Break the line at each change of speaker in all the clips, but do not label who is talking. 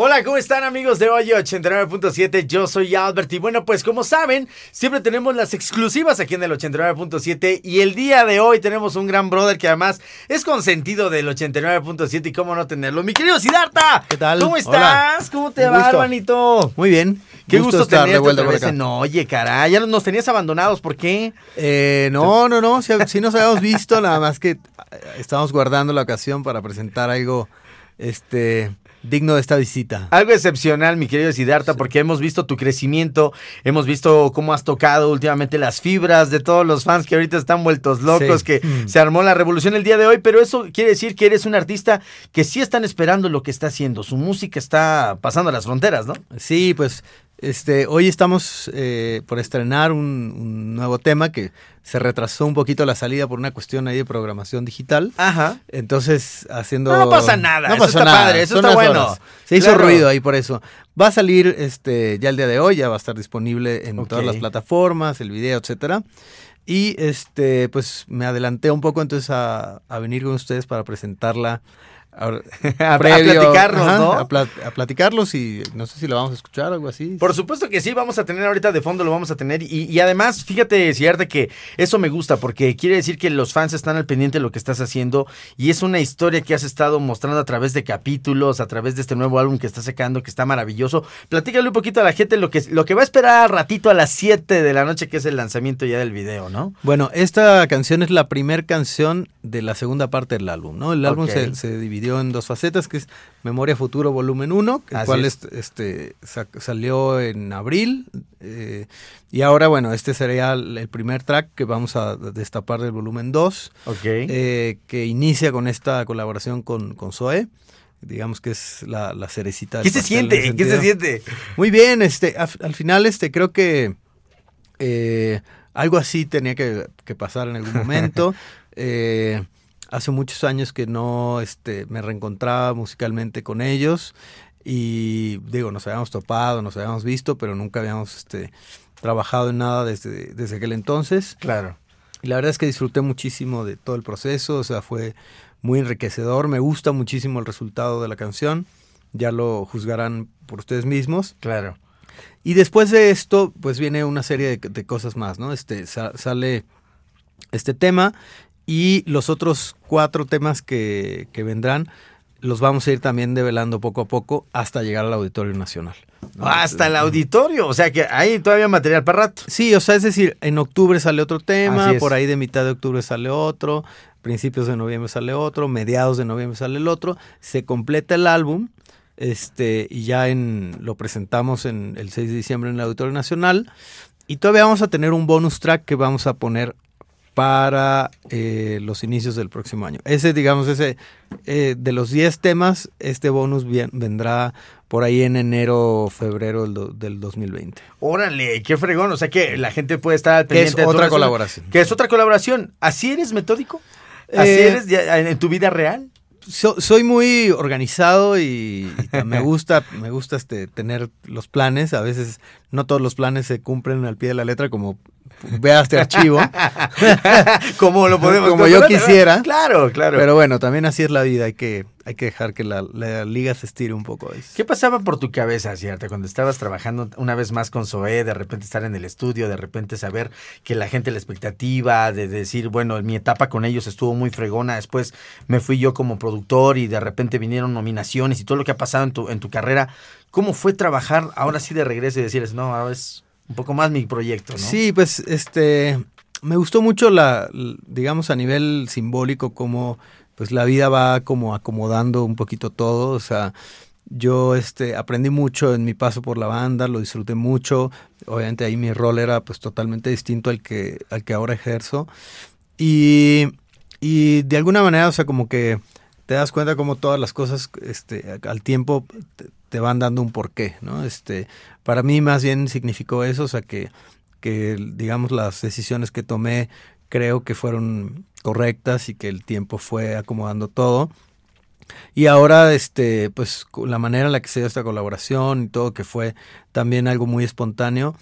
Hola, ¿cómo están amigos de hoy, 89.7? Yo soy Albert y bueno, pues como saben, siempre tenemos las exclusivas aquí en el 89.7 y el día de hoy tenemos un gran brother que además es consentido del 89.7 y cómo no tenerlo. Mi querido Sidarta, ¿qué tal? ¿Cómo estás? ¿Cómo te va, hermanito? Muy bien. Qué gusto, estar tenerte vuelta vez Oye, caray, ya nos tenías abandonados, ¿por qué? Eh, no, no, no, si nos habíamos visto, nada más que eh, estamos guardando la ocasión para presentar algo, este digno de esta visita. Algo excepcional, mi querido Sidarta, porque hemos visto tu crecimiento, hemos visto cómo has tocado últimamente las fibras de todos los fans que ahorita están vueltos locos, que mm. se armó la revolución el día de hoy, pero eso quiere decir que eres un artista que sí están esperando lo que está haciendo, su música está pasando las fronteras, ¿no? Sí, pues este, hoy estamos eh, por estrenar un, nuevo tema que se retrasó un poquito la salida por una cuestión ahí de programación digital. Ajá. Entonces, haciendo. No, pasa nada. eso está padre, eso está bueno. Se hizo ruido ahí por eso. Va a salir este, ya el día de hoy, ya va a estar disponible en todas las plataformas, el video, etcétera. Y este, pues me adelanté un poco entonces a, a venir con ustedes para presentarla A, platicarlos, ¿no? A, platicarlos y no sé si lo vamos a escuchar o algo así. Por supuesto que sí, vamos a tener ahorita de fondo, lo vamos a tener. Y, además, fíjate, Ciarte, que eso me gusta porque quiere decir que los fans están al pendiente de lo que estás haciendo y es una historia que has estado mostrando a través de capítulos, a través de este nuevo álbum que está sacando, que está maravilloso. Platícale un poquito a la gente lo que, lo que va a esperar ratito a las 7 de la noche, que es el lanzamiento ya del video, ¿no? Bueno, esta canción es la primera canción de la segunda parte del álbum, ¿no? El álbum se, se dividió en dos facetas, que es Memoria Futuro Volumen 1, el cual este, este salió en abril. Eh, y ahora, bueno, este sería el primer track que vamos a destapar del volumen 2, eh, que inicia con esta colaboración con, con Zoe digamos que es la, la cerecita. ¿Qué se siente? ¿Qué se siente? Muy bien, este, al, final este, creo que eh, algo así tenía que, pasar en algún momento. eh, hace muchos años que no este, me reencontraba musicalmente con ellos y digo, nos habíamos topado, nos habíamos visto, pero nunca habíamos este, trabajado en nada desde, desde aquel entonces. Claro. Y la verdad es que disfruté muchísimo de todo el proceso, o sea, fue muy enriquecedor, me gusta muchísimo el resultado de la canción, ya lo juzgarán por ustedes mismos. Claro. Y después de esto, pues viene una serie de, cosas más, ¿no? Este, sale este tema y los otros cuatro temas que, vendrán los vamos a ir también develando poco a poco hasta llegar al Auditorio Nacional. Pues, hasta el auditorio, o sea que hay todavía material para rato. Sí, o sea, es decir, en octubre sale otro tema, por ahí de mitad de octubre sale otro, principios de noviembre sale otro, mediados de noviembre sale el otro, se completa el álbum este y ya en lo presentamos en el 6 de diciembre en el Auditorio Nacional y todavía vamos a tener un bonus track que vamos a poner para eh, los inicios del próximo año. Ese, digamos, ese eh, de los 10 temas, este bonus vendrá por ahí en enero o febrero del, 2020. Órale, qué fregón. O sea que la gente puede estar al pendiente. Que es otra colaboración. Que es otra colaboración. ¿Así eres metódico? Eh, ¿Así eres en tu vida real? soy muy organizado y, me gusta, me gusta este, tener los planes. A veces no todos los planes se cumplen al pie de la letra como vea este archivo. como lo podemos. Como yo quisiera. Claro, claro. Pero bueno, también así es la vida. Hay que hay que dejar que la, liga se estire un poco. ¿Qué pasaba por tu cabeza, cierto? Cuando estabas trabajando una vez más con Zoé, de repente estar en el estudio, de repente saber que la gente, la expectativa, de decir, bueno, mi etapa con ellos estuvo muy fregona, después me fui yo como productor y de repente vinieron nominaciones y todo lo que ha pasado en tu, en tu carrera. ¿Cómo fue trabajar ahora sí de regreso y decirles, no, ahora es un poco más mi proyecto, ¿no? Sí, pues este me gustó mucho la, digamos, a nivel simbólico, como pues la vida va como acomodando un poquito todo, o sea, yo este, aprendí mucho en mi paso por la banda, lo disfruté mucho. Obviamente ahí mi rol era pues totalmente distinto al que, al que ahora ejerzo. Y, de alguna manera, o sea, como que te das cuenta como todas las cosas este, al tiempo te, van dando un porqué, ¿no? Este, para mí más bien significó eso, o sea, que, que digamos las decisiones que tomé creo que fueron correctas y que el tiempo fue acomodando todo. Y ahora, este, pues la manera en la que se dio esta colaboración y todo, que fue también algo muy espontáneo,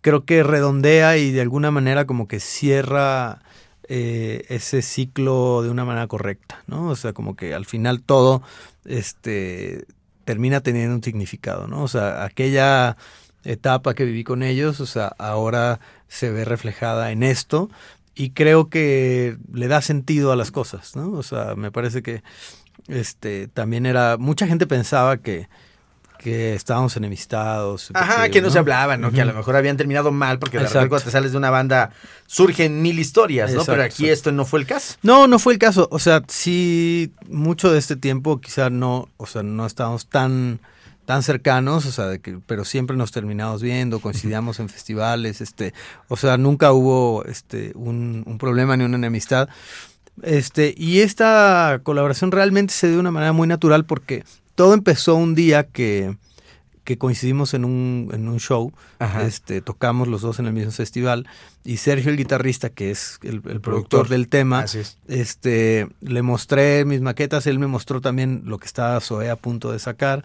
creo que redondea y de alguna manera como que cierra eh, ese ciclo de una manera correcta, ¿no? O sea, como que al final todo este, termina teniendo un significado, ¿no? O sea, aquella etapa que viví con ellos, o sea, ahora se ve reflejada en esto y creo que le da sentido a las cosas, ¿no? O sea, me parece que este también era mucha gente pensaba que estábamos enemistados. Ajá, que no, se hablaban, ¿no? Que a lo mejor habían terminado mal, porque de repente cuando te sales de una banda surgen mil historias, ¿no? Pero aquí esto no fue el caso. No, no fue el caso. O sea, sí, mucho de este tiempo quizá no, o sea, no estábamos tan tan cercanos, o sea, de que, pero siempre nos terminamos viendo, coincidíamos en festivales, este, o sea, nunca hubo este, un, problema ni una enemistad. Este, y esta colaboración realmente se dio de una manera muy natural porque todo empezó un día que, coincidimos en un, en un show, este, tocamos los dos en el mismo festival, y Sergio, el guitarrista, que es el, productor. del tema, este, le mostré mis maquetas, él me mostró también lo que estaba Zoé a punto de sacar,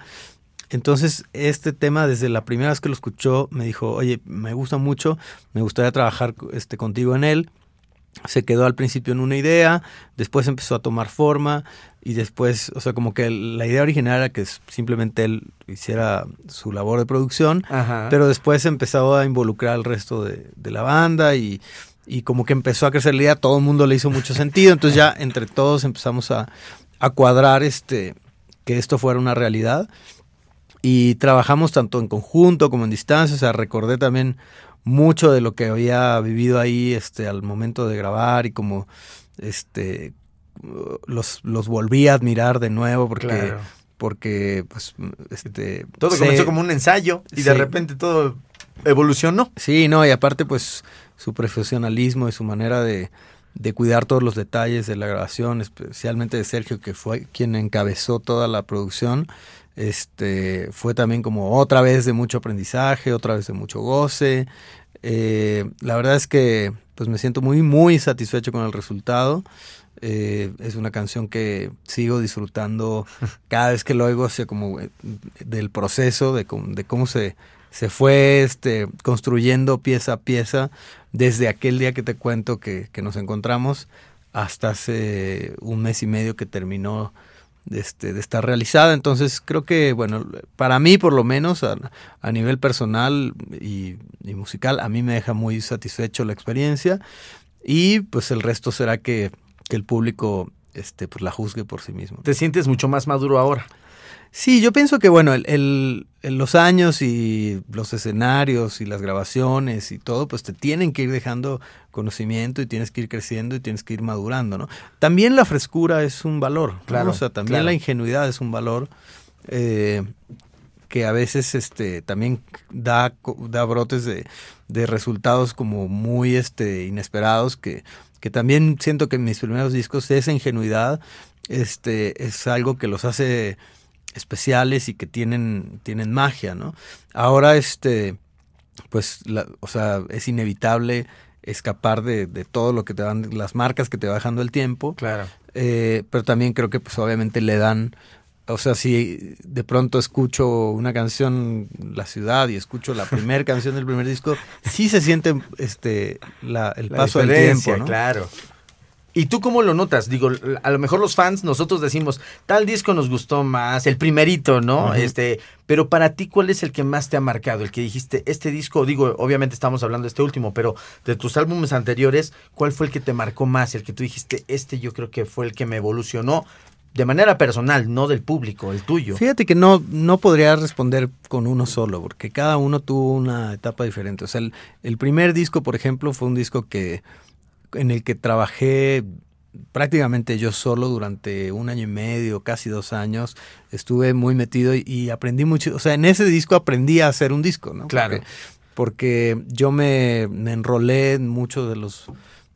entonces, este tema, desde la primera vez que lo escuchó, me dijo, oye, me gusta mucho, me gustaría trabajar este, contigo en él. Se quedó al principio en una idea, después empezó a tomar forma y después, o sea, como que la idea original era que simplemente él hiciera su labor de producción, pero después empezó a involucrar al resto de, la banda y como que empezó a crecer la idea, todo el mundo le hizo mucho sentido, entonces ya entre todos empezamos a, cuadrar este que esto fuera una realidad y trabajamos tanto en conjunto como en distancia. O sea, recordé también mucho de lo que había vivido ahí este, al momento de grabar y como este, los, los volví a admirar de nuevo porque... Porque, pues, este, Todo comenzó como un ensayo y de repente todo evolucionó. Sí, no, y aparte, pues, su profesionalismo y su manera de, de cuidar todos los detalles de la grabación, especialmente de Sergio, que fue quien encabezó toda la producción. Este, fue también como otra vez de mucho aprendizaje, otra vez de mucho goce. Eh, la verdad es que pues me siento muy, muy satisfecho con el resultado. Eh, es una canción que sigo disfrutando cada vez que lo oigo, como eh, del proceso, de, cómo se, se fue este, construyendo pieza a pieza desde aquel día que te cuento que nos encontramos hasta hace un mes y medio que terminó este, de, estar realizada. Entonces creo que, bueno, para mí por lo menos a, nivel personal y, musical, a mí me deja muy satisfecho la experiencia y pues el resto será que, el público este, pues, la juzgue por sí mismo. ¿Te sientes mucho más maduro ahora? Sí, yo pienso que bueno, el, los años y los escenarios y las grabaciones y todo, pues te tienen que ir dejando conocimiento y tienes que ir creciendo y tienes que ir madurando, ¿no? También la frescura es un valor, claro. O sea, también la ingenuidad es un valor. Eh, que a veces este también da, da brotes de, de, resultados como muy este inesperados que, que también siento que en mis primeros discos esa ingenuidad este es algo que los hace especiales y que tienen, tienen magia, ¿no? Ahora, este, pues, o sea, es inevitable escapar de, de, todo lo que te dan, las marcas que te va dejando el tiempo. Claro. Eh, pero también creo que, pues, obviamente le dan o sea, si de pronto escucho una canción, La Ciudad, y escucho la primera canción del primer disco, sí se siente este, el paso del tiempo, ¿no? Claro. ¿Y tú cómo lo notas? Digo, a lo mejor los fans, nosotros decimos, tal disco nos gustó más, el primerito, ¿no? Este, pero para ti, ¿cuál es el que más te ha marcado? El que dijiste, este disco, digo, obviamente estamos hablando de este último, pero de tus álbumes anteriores, ¿cuál fue el que te marcó más? El que tú dijiste, este yo creo que fue el que me evolucionó de manera personal, no del público, el tuyo. Fíjate que no, no podría responder con uno solo, porque cada uno tuvo una etapa diferente. O sea, el primer disco, por ejemplo, fue un disco que en el que trabajé prácticamente yo solo durante un año y medio, casi dos años, estuve muy metido y, aprendí mucho, o sea, en ese disco aprendí a hacer un disco, ¿no? Claro. Porque, yo me, enrolé en mucho de los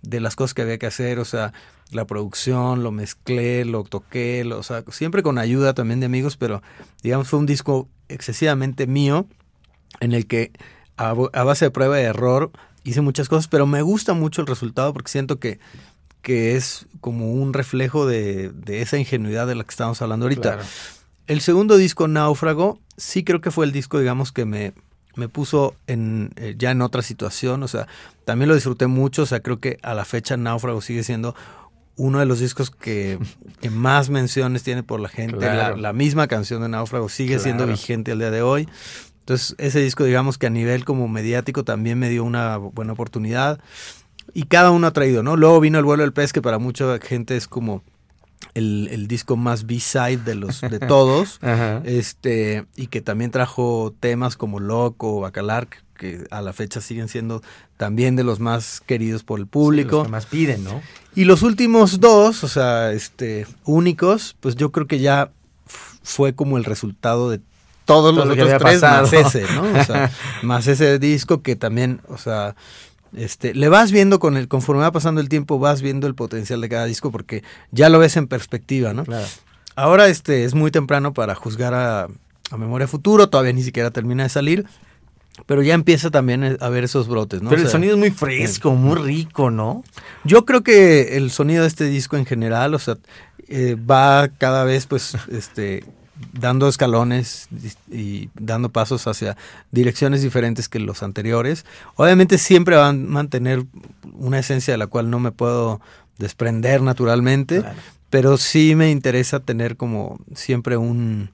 de las cosas que había que hacer, o sea, la producción, lo mezclé, lo toqué, lo, o sea, siempre con ayuda también de amigos, pero digamos fue un disco excesivamente mío en el que a, a base de prueba y error hice muchas cosas, pero me gusta mucho el resultado porque siento que, que es como un reflejo de, de esa ingenuidad de la que estamos hablando ahorita. El segundo disco, Náufrago, sí creo que fue el disco, digamos, que me, puso en, eh, ya en otra situación. O sea, también lo disfruté mucho. O sea, creo que a la fecha Náufrago sigue siendo uno de los discos que, que más menciones tiene por la gente. La, misma canción de Náufrago sigue siendo vigente al día de hoy. Entonces ese disco digamos que a nivel como mediático también me dio una buena oportunidad y cada uno ha traído, ¿no? Luego vino El vuelo del pez que para mucha gente es como el, disco más B-side de los de todos este y que también trajo temas como Loco, Bacalar que a la fecha siguen siendo también de los más queridos por el público. los que más piden, ¿no? Y los últimos dos, o sea, este únicos, pues yo creo que ya fue como el resultado de todos los otros tres pasado. más ese, ¿no? O sea, más ese disco que también, o sea, este, le vas viendo con el, conforme va pasando el tiempo, vas viendo el potencial de cada disco porque ya lo ves en perspectiva, ¿no? Claro. Ahora este, es muy temprano para juzgar a, Memoria Futuro, todavía ni siquiera termina de salir. Pero ya empieza también a ver esos brotes, ¿no? Pero el sonido es muy fresco, eh, muy eh. rico, ¿no? Yo creo que el sonido de este disco en general, o sea, eh, va cada vez, pues, este, dando escalones y dando pasos hacia direcciones diferentes que los anteriores. Obviamente siempre van a mantener una esencia de la cual no me puedo desprender naturalmente, pero sí me interesa tener como siempre un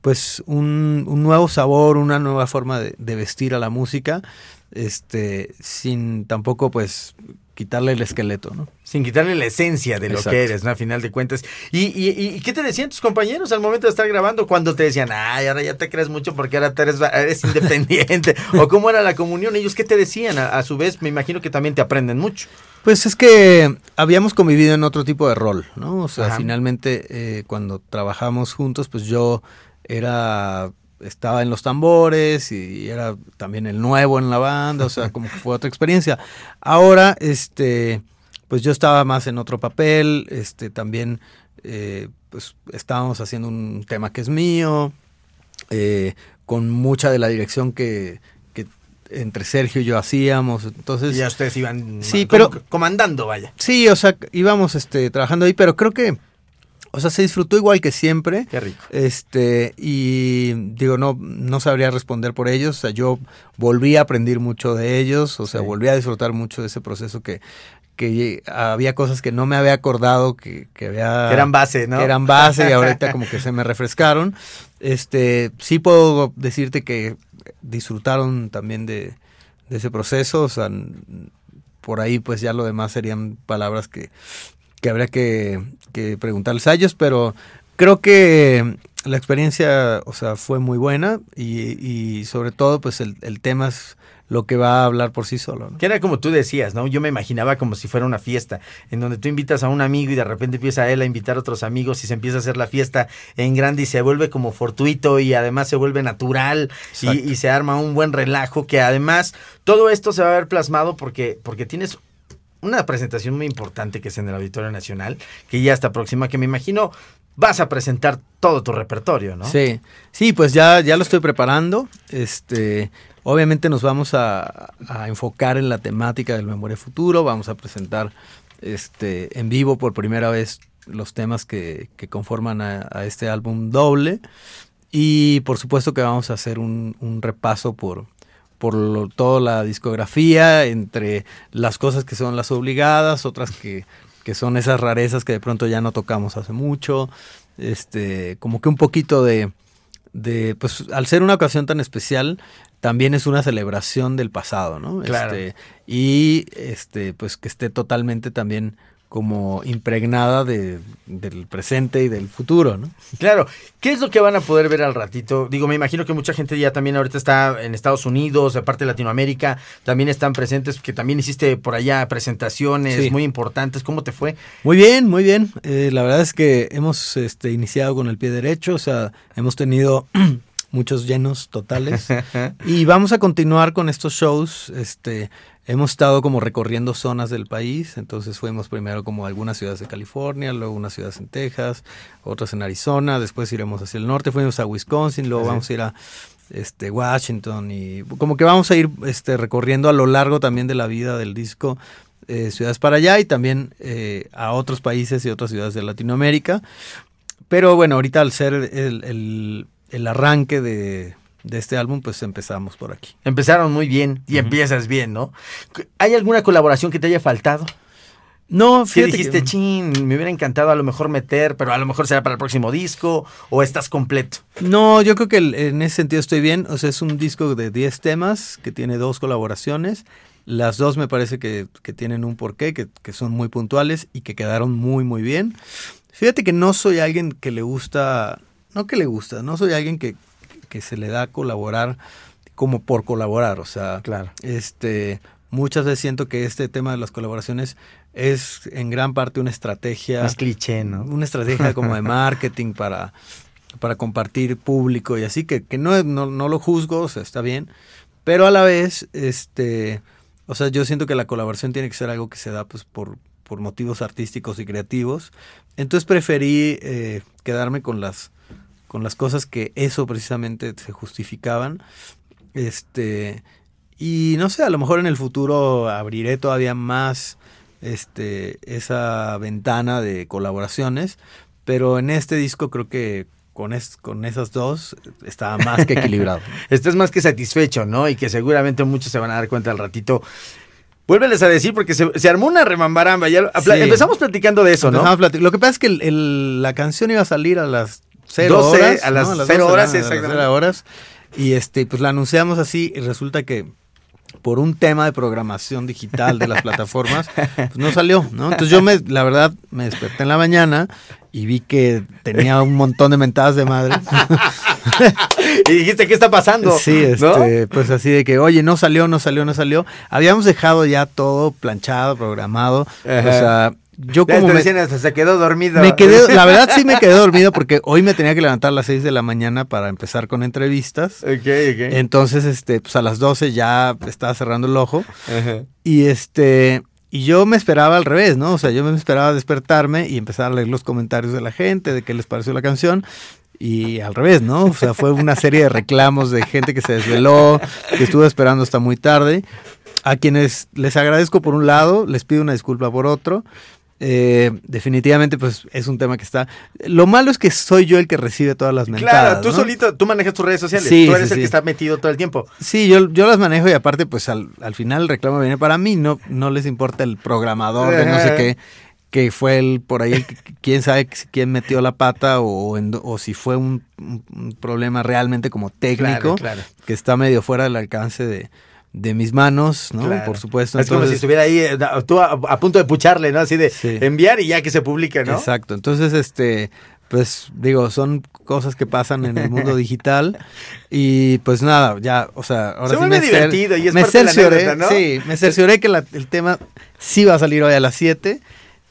pues un, un nuevo sabor, una nueva forma de, de vestir a la música, este, sin tampoco pues quitarle el esqueleto, ¿no? Sin quitarle la esencia de lo que eres, ¿no? A final de cuentas. ¿Y, qué te decían tus compañeros al momento de estar grabando? Cuando te decían, ay, ahora ya te crees mucho porque ahora eres, independiente. ¿O cómo era la comunión? ¿Ellos qué te decían? A, su vez, me imagino que también te aprenden mucho. Pues es que habíamos convivido en otro tipo de rol, ¿no? O sea, finalmente eh, cuando trabajamos juntos, pues yo era estaba en los tambores y era también el nuevo en la banda, o sea, como que fue otra experiencia. Ahora, este, pues yo estaba más en otro papel, este, también, eh, pues estábamos haciendo un tema que es mío, eh, con mucha de la dirección que, entre Sergio y yo hacíamos, entonces... Y ya ustedes iban sí, pero, comandando, vaya. Sí, o sea, íbamos este, trabajando ahí, pero creo que o sea, se disfrutó igual que siempre. Qué rico. Este, y digo, no, no sabría responder por ellos. O sea, yo volví a aprender mucho de ellos. O sea, volví a disfrutar mucho de ese proceso que, que había cosas que no me había acordado que, había. eran base, ¿no? eran base y ahorita como que se me refrescaron. Este, sí puedo decirte que disfrutaron también de, de ese proceso. O sea, por ahí pues ya lo demás serían palabras que que habría que, preguntarles a ellos, pero creo que la experiencia, o sea, fue muy buena y, y sobre todo, pues el, el, tema es lo que va a hablar por sí solo. ¿no? Que era como tú decías, ¿no? Yo me imaginaba como si fuera una fiesta, en donde tú invitas a un amigo y de repente empieza él a invitar a otros amigos y se empieza a hacer la fiesta en grande y se vuelve como fortuito y además se vuelve natural y, y, se arma un buen relajo que además todo esto se va a ver plasmado porque, porque tienes una presentación muy importante que es en el Auditorio Nacional, que ya está próxima, que me imagino vas a presentar todo tu repertorio, ¿no? Sí, sí, pues ya, ya lo estoy preparando. Este, obviamente nos vamos a, enfocar en la temática del memoria futuro, vamos a presentar este, en vivo por primera vez los temas que, conforman a, este álbum doble. Y por supuesto que vamos a hacer un repaso por, por toda la discografía, entre las cosas que son las obligadas, otras que, son esas rarezas que de pronto ya no tocamos hace mucho, este, como que un poquito de, de pues al ser una ocasión tan especial, también es una celebración del pasado, ¿no? Este, y este, pues que esté totalmente también como impregnada de, del presente y del futuro, ¿no? Claro. ¿Qué es lo que van a poder ver al ratito? Digo, me imagino que mucha gente ya también ahorita está en Estados Unidos, aparte de Latinoamérica, también están presentes, que también hiciste por allá presentaciones muy importantes. ¿Cómo te fue? Muy bien, muy bien. Eh, la verdad es que hemos este, iniciado con el pie derecho, o sea, hemos tenido muchos llenos totales. y vamos a continuar con estos shows. Este, Hemos estado como recorriendo zonas del país, entonces fuimos primero como algunas ciudades de California, luego unas ciudades en Texas, otras en Arizona, después iremos hacia el norte, fuimos a Wisconsin, luego vamos a ir a este, Washington y como que vamos a ir este, recorriendo a lo largo también de la vida del disco eh, ciudades para allá y también eh, a otros países y otras ciudades de Latinoamérica. Pero bueno, ahorita al ser el arranque de, de este álbum, pues empezamos por aquí. Empezaron muy bien y empiezas bien, ¿no? ¿Hay alguna colaboración que te haya faltado? No, fíjate. Que dijiste, chin, me hubiera encantado a lo mejor meter, pero a lo mejor será para el próximo disco o estás completo. No, yo creo que en ese sentido estoy bien. O sea, es un disco de 10 temas que tiene dos colaboraciones. Las dos me parece que, tienen un porqué, que son muy puntuales y que quedaron muy, muy bien. Fíjate que no soy alguien que le gusta, no que le gusta, no soy alguien que, que se le da a colaborar como por colaborar, o sea, claro. este, muchas veces siento que este tema de las colaboraciones es en gran parte una estrategia. Es cliché, ¿no? Una estrategia como de marketing para, para compartir público y así, que, que no, no, no, lo juzgo, o sea, está bien. Pero a la vez, este, o sea, yo siento que la colaboración tiene que ser algo que se da pues por, por motivos artísticos y creativos. Entonces preferí eh, quedarme con las con las cosas que eso precisamente se justificaban. Este, y no sé, a lo mejor en el futuro abriré todavía más este, esa ventana de colaboraciones, pero en este disco creo que con, con esas dos estaba más que equilibrado. Estás más que satisfecho, ¿no? Y que seguramente muchos se van a dar cuenta al ratito. Vuélveles a decir porque se, armó una remambaramba. Ya, Empezamos platicando de eso, ¿no? Lo que pasa es que la canción iba a salir a las 0 horas, a las, 0 horas, ah, horas. Y este, pues la anunciamos así y resulta que por un tema de programación digital de las plataformas, pues no salió, ¿no? Entonces yo me, la verdad, me desperté en la mañana y vi que tenía un montón de mentadas de madre. y dijiste, ¿qué está pasando? Sí, este, pues así de que, oye, no salió, no salió, no salió. Habíamos dejado ya todo planchado, programado. O sea, yo como me, hasta se quedó dormido. la verdad sí me quedé dormido porque hoy me tenía que levantar a las 6 de la mañana para empezar con entrevistas. Entonces, este, pues a las 12 ya estaba cerrando el ojo. Y este, y yo me esperaba al revés, ¿no? O sea, yo me esperaba despertarme y empezar a leer los comentarios de la gente, de qué les pareció la canción. Y al revés, ¿no? O sea, fue una serie de reclamos de gente que se desveló, que estuve esperando hasta muy tarde. A quienes les agradezco por un lado, les pido una disculpa por otro. Eh, definitivamente, pues es un tema que está. Lo malo es que soy yo el que recibe todas las mentadas. Claro, tú solito, tú manejas tus redes sociales, tú eres el que está metido todo el tiempo. Sí, yo, yo las manejo y aparte, pues al, al final el reclamo viene para mí, no, no les importa el programador de no sé qué que fue el por ahí, quién sabe quién metió la pata o, o si fue un, problema realmente como técnico que está medio fuera del alcance de, de mis manos, ¿no? Por supuesto. Es como si estuviera ahí, eh, tú a, punto de pucharle, ¿no? Así de enviar y ya que se publique, ¿no? Exacto. Entonces, este, pues digo, son cosas que pasan en el mundo digital y pues nada, ya, o sea, ahora se sí vuelve divertido y es me parte cercioré, de ¿no? Sí, me cercioré que el tema sí va a salir hoy a las 7.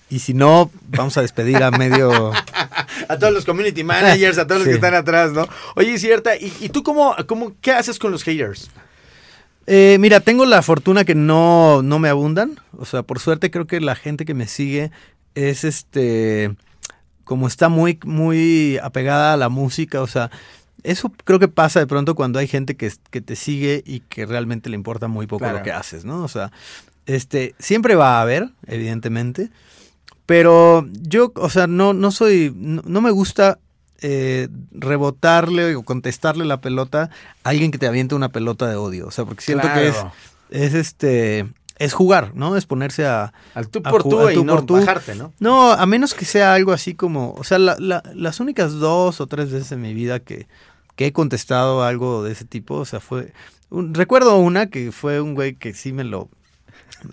Y si no, vamos a despedir a medio... a todos los community managers, a todos los que están atrás, ¿no? Oye, cierta, ¿y, y tú cómo, cómo, qué haces con los haters? Eh, mira, tengo la fortuna que no, me abundan. O sea, por suerte creo que la gente que me sigue es este. como está muy, muy apegada a la música. O sea, eso creo que pasa de pronto cuando hay gente que, que te sigue y que realmente le importa muy poco lo que haces, ¿no? O sea, este, siempre va a haber, evidentemente. Pero yo, o sea, no, no soy. no me gusta eh, rebotarle o contestarle la pelota a alguien que te aviente una pelota de odio. O sea, porque siento que es, es este es jugar, ¿no? Es ponerse a. Al tú por tú, y no bajarte, ¿no? No, a menos que sea algo así como. O sea, la, las únicas dos o tres veces en mi vida que, que he contestado algo de ese tipo, o sea, fue. recuerdo una que fue un güey que sí me lo.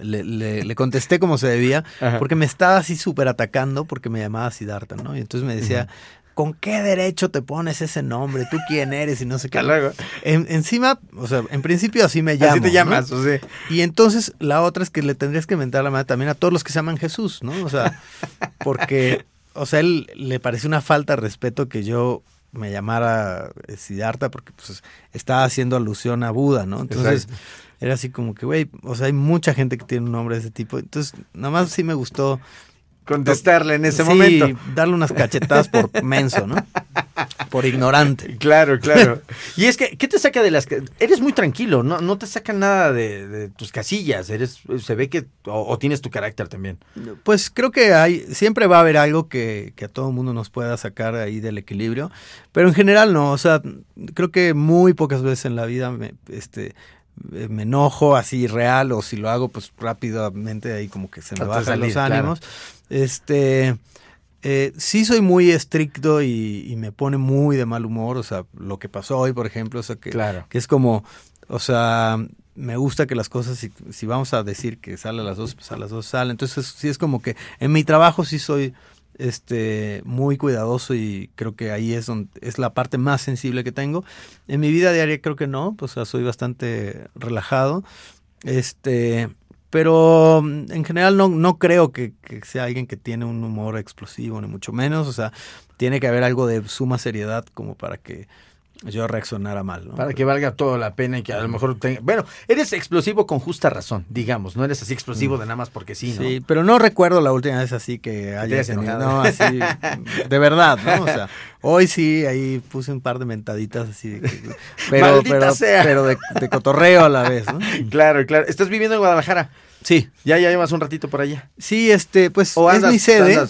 Le, contesté como se debía, porque me estaba así súper atacando porque me llamaba Siddhartha, ¿no? Y entonces me decía, ¿con qué derecho te pones ese nombre? ¿Tú quién eres? Y no sé qué. encima, o sea, en principio así me llamo. Así te llamas, o sea. Y entonces la otra es que le tendrías que inventar la madre también a todos los que se llaman Jesús, ¿no? O sea, porque, o sea, él le pareció una falta de respeto que yo me llamara eh, Siddhartha porque pues estaba haciendo alusión a Buda, ¿no? Entonces era así como que, güey, o sea, hay mucha gente que tiene un nombre de ese tipo. Entonces, nada más sí me gustó contestarle en ese momento. darle unas cachetadas por menso, ¿no? Por ignorante. Claro, claro. y es que, ¿qué te saca de las... Eres muy tranquilo, no, no te saca nada de, tus casillas, eres, se ve que... O, tienes tu carácter también. Pues creo que hay, siempre va a haber algo que, a todo mundo nos pueda sacar ahí del equilibrio, pero en general no, o sea, creo que muy pocas veces en la vida me, este, me enojo así real o si lo hago pues rápidamente ahí como que se me bajan los ánimos. Este, eh, sí soy muy estricto y, me pone muy de mal humor, o sea, lo que pasó hoy, por ejemplo, o sea, que, claro. que es como, o sea, me gusta que las cosas, si, vamos a decir que sale a las dos, pues a las dos sale. Entonces, sí es como que en mi trabajo sí soy este, muy cuidadoso y creo que ahí es, donde, es la parte más sensible que tengo. En mi vida diaria creo que no, pues sea, soy bastante relajado. Este, pero mm, en general no, no creo que, sea alguien que tiene un humor explosivo, ni mucho menos. O sea, tiene que haber algo de suma seriedad como para que yo reaccionara mal. ¿no? Para que valga toda la pena y que a lo mejor tenga... Bueno, eres explosivo con justa razón, digamos. No eres así explosivo mm. de nada más porque sí, ¿no? Sí, pero no recuerdo la última vez así que haya tenido... No, así... de verdad, ¿no? O sea, hoy sí, ahí puse un par de mentaditas así de... pero, pero, pero de, cotorreo a la vez, ¿no? Claro, claro. ¿Estás viviendo en Guadalajara? Sí. Ya, ya llevas un ratito por allá. Sí, este, pues o es mi sede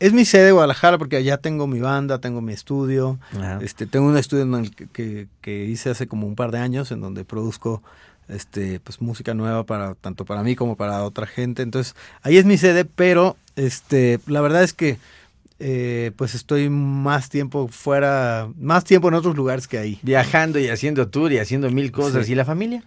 es mi sede de Guadalajara porque allá tengo mi banda, tengo mi estudio. Este, tengo un estudio que, hice hace como un par de años en donde produzco este, pues, música nueva para tanto para mí como para otra gente. Entonces, ahí es mi sede, pero este, la verdad es que eh, pues estoy más tiempo fuera, más tiempo en otros lugares que ahí. Viajando y haciendo tour y haciendo mil cosas. ¿Y la familia?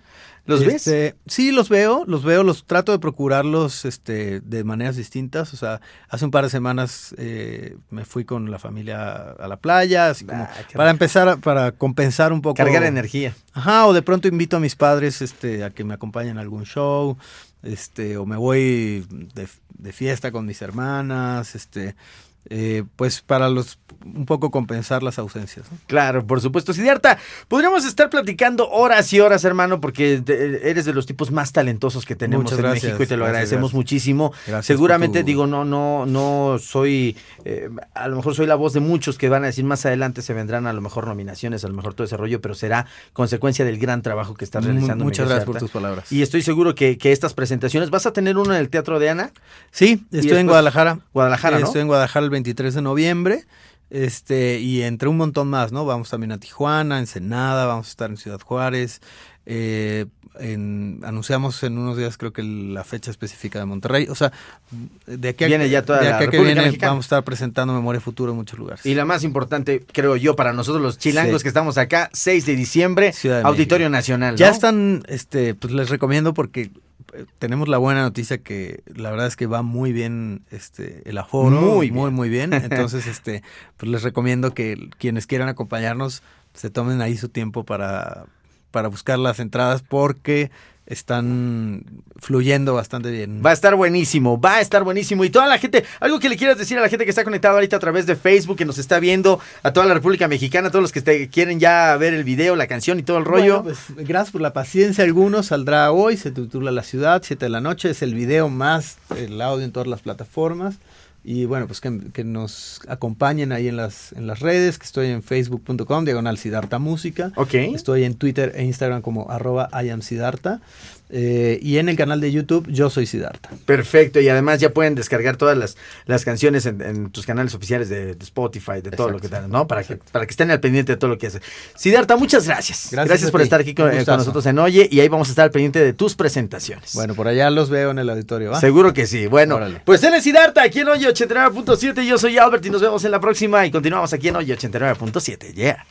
¿Los ves? Este, sí, los veo, los veo, los trato de procurarlos este, de maneras distintas. O sea, hace un par de semanas eh, me fui con la familia a la playa, así como ah, para empezar, para compensar un poco. Cargar energía. Ajá, o de pronto invito a mis padres este, a que me acompañen a algún show, este, o me voy de, de fiesta con mis hermanas, este eh, pues para los un poco compensar las ausencias. Claro, por supuesto. Sidiarta, podríamos estar platicando horas y horas, hermano, porque eres de los tipos más talentosos que tenemos en México y te lo agradecemos muchísimo. Seguramente, digo, no, no, no soy, eh, a lo mejor soy la voz de muchos que van a decir más adelante se vendrán a lo mejor nominaciones, a lo mejor todo ese rollo, pero será consecuencia del gran trabajo que estás realizando. Muchas gracias por tus palabras. Y estoy seguro que, estas presentaciones, ¿vas a tener una en el Teatro de Ana? Sí, estoy en Guadalajara. Guadalajara, Estoy en Guadalajara 23 de noviembre. Este, y entre un montón más, ¿no? Vamos también a Tijuana, Ensenada, vamos a estar en Ciudad Juárez. Eh, en, anunciamos en unos días, creo que la fecha específica de Monterrey. O sea, de aquí viene ya toda de la que viene vamos a estar presentando Memoria Futuro en muchos lugares. Y la más importante, creo yo, para nosotros los chilangos que estamos acá, 6 de diciembre, Auditorio Nacional. Ya están, este, pues les recomiendo porque tenemos la buena noticia que la verdad es que va muy bien este el aforo, muy muy, muy bien. Entonces, este, pues les recomiendo que quienes quieran acompañarnos se tomen ahí su tiempo para para buscar las entradas porque están fluyendo bastante bien. Va a estar buenísimo, va a estar buenísimo. Y toda la gente, algo que le quieras decir a la gente que está conectada ahorita a través de Facebook, que nos está viendo, a toda la República Mexicana, a todos los que quieren ya ver el video, la canción y todo el rollo. Pues, gracias por la paciencia. Algunos saldrá hoy, se titula La Ciudad, 7 de la noche. Es el video más el audio en todas las plataformas. Y bueno, pues que, nos acompañen ahí en las, en las redes, que estoy en facebook.com, diagonal Sidarta Música. ok Estoy en Twitter e Instagram como arroba I eh, y en el canal de YouTube Yo Soy Sidarta. Perfecto, y además ya pueden descargar todas las, las canciones en, tus canales oficiales de, Spotify, de todo lo que tal, ¿no? Para que, para que estén al pendiente de todo lo que haces. Sidarta, muchas gracias. Gracias, por estar aquí con, nosotros en Oye y ahí vamos a estar al pendiente de tus presentaciones. Bueno, por allá los veo en el auditorio, ¿va? Seguro que sí. Bueno, pues él es Sidarta, aquí en Oye 89.7, yo soy Albert y nos vemos en la próxima y continuamos aquí en Oye 89.7. Yeah.